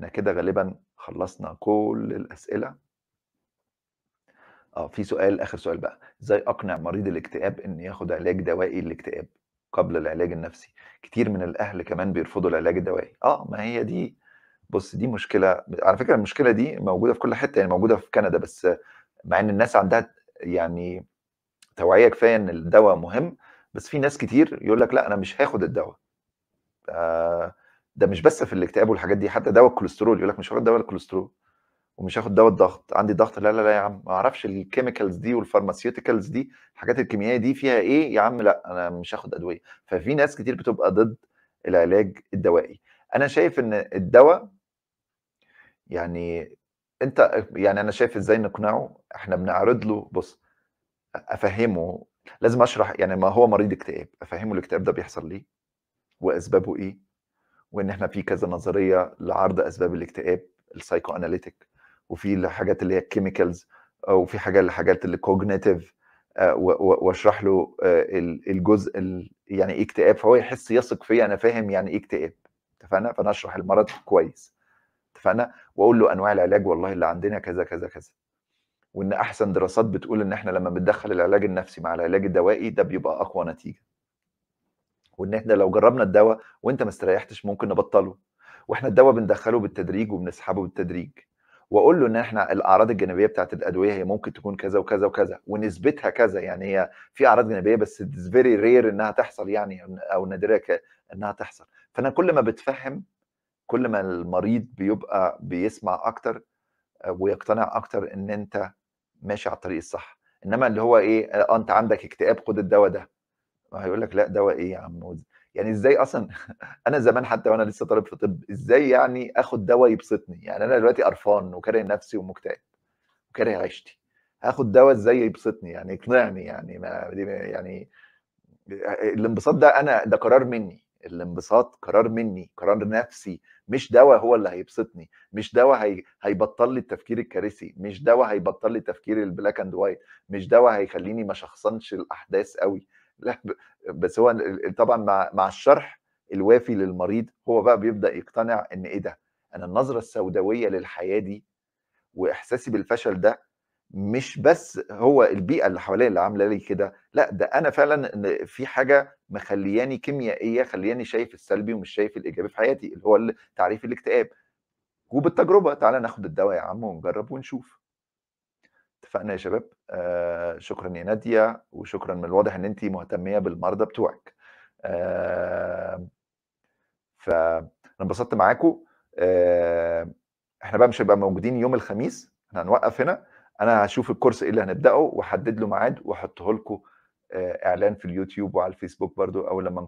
احنا كده غالبا خلصنا كل الاسئله اه في سؤال اخر سؤال بقى ازاي اقنع مريض الاكتئاب ان ياخد علاج دوائي للاكتئاب قبل العلاج النفسي كتير من الاهل كمان بيرفضوا العلاج الدوائي اه ما هي دي بص دي مشكله على فكره المشكله دي موجوده في كل حته يعني موجوده في كندا بس مع ان الناس عندها يعني توعيه كفايه ان الدواء مهم بس في ناس كتير يقول لك لا انا مش هاخد الدواء آه ده مش بس في الاكتئاب والحاجات دي حتى دواء الكوليسترول يقول لك مش هاخد دواء الكوليسترول ومش هاخد دواء الضغط عندي ضغط لا لا لا يا عم ما اعرفش الكيميكالز دي والفارماسيوتيكالز دي الحاجات الكيميائيه دي فيها ايه يا عم لا انا مش هاخد ادويه ففي ناس كتير بتبقى ضد العلاج الدوائي انا شايف ان الدواء يعني انت يعني انا شايف ازاي نقنعه احنا بنعرض له بص افهمه لازم اشرح يعني ما هو مريض اكتئاب افهمه الاكتئاب ده بيحصل ليه واسبابه ايه وان احنا في كذا نظريه لعرض اسباب الاكتئاب السايكو اناليتيك وفي الحاجات اللي هي الكيميكالز آه، وفي حاجه الحاجات اللي كوجنيتيف آه، واشرح له آه، الجزء يعني ايه اكتئاب فهو يحس يثق فيا انا فاهم يعني ايه اكتئاب اتفقنا فانا اشرح المرض كويس اتفقنا واقول له انواع العلاج والله اللي عندنا كذا كذا كذا وان احسن دراسات بتقول ان احنا لما بندخل العلاج النفسي مع العلاج الدوائي ده بيبقى اقوى نتيجه وان احنا لو جربنا الدواء وانت ما استريحتش ممكن نبطله واحنا الدواء بندخله بالتدريج وبنسحبه بالتدريج واقول له ان احنا الاعراض الجانبيه بتاعت الادويه هي ممكن تكون كذا وكذا وكذا ونسبتها كذا يعني هي في اعراض جانبيه بس اتس فيري رير انها تحصل يعني او نادره انها تحصل فانا كل ما بتفهم كل ما المريض بيبقى بيسمع اكتر آه، ويقتنع اكتر ان انت ماشي على الطريق الصح انما اللي هو ايه آه، انت عندك اكتئاب خد الدواء ده هيقول لك لا دواء ايه يا عم يعني ازاي اصلا انا زمان حتى وانا لسه طالب في طب ازاي يعني اخد دواء يبسطني يعني انا دلوقتي قرفان وكاره نفسي ومكتئب وكاره عيشتي هاخد دواء ازاي يبسطني يعني يقنعني يعني ما يعني الانبساط ده انا ده قرار مني الانبساط قرار مني قرار نفسي مش دواء هو اللي هيبسطني مش دواء هي... هيبطل لي التفكير الكارثي مش دواء هيبطل لي التفكير البلاك اند وايت مش دواء هيخليني ما شخصنش الاحداث قوي لا بس هو طبعا مع مع الشرح الوافي للمريض هو بقى بيبدا يقتنع ان ايه ده انا النظره السوداويه للحياه دي واحساسي بالفشل ده مش بس هو البيئه اللي حواليا اللي عامله لي كده لا ده انا فعلا في حاجه مخلياني كيميائيه خلياني شايف السلبي ومش شايف الايجابي في حياتي اللي هو تعريف الاكتئاب وبالتجربه تعالى ناخد الدواء يا عم ونجرب ونشوف اتفقنا يا شباب آه شكرا يا ناديه وشكرا من الواضح ان انت مهتميه بالمرضى بتوعك آه فانا انبسطت معاكم آه احنا بقى مش هنبقى موجودين يوم الخميس احنا هنوقف هنا انا هشوف الكورس ايه اللي هنبداه واحدد له ميعاد واحطه لكم آه، اعلان في اليوتيوب وعلى الفيسبوك برضو اول لما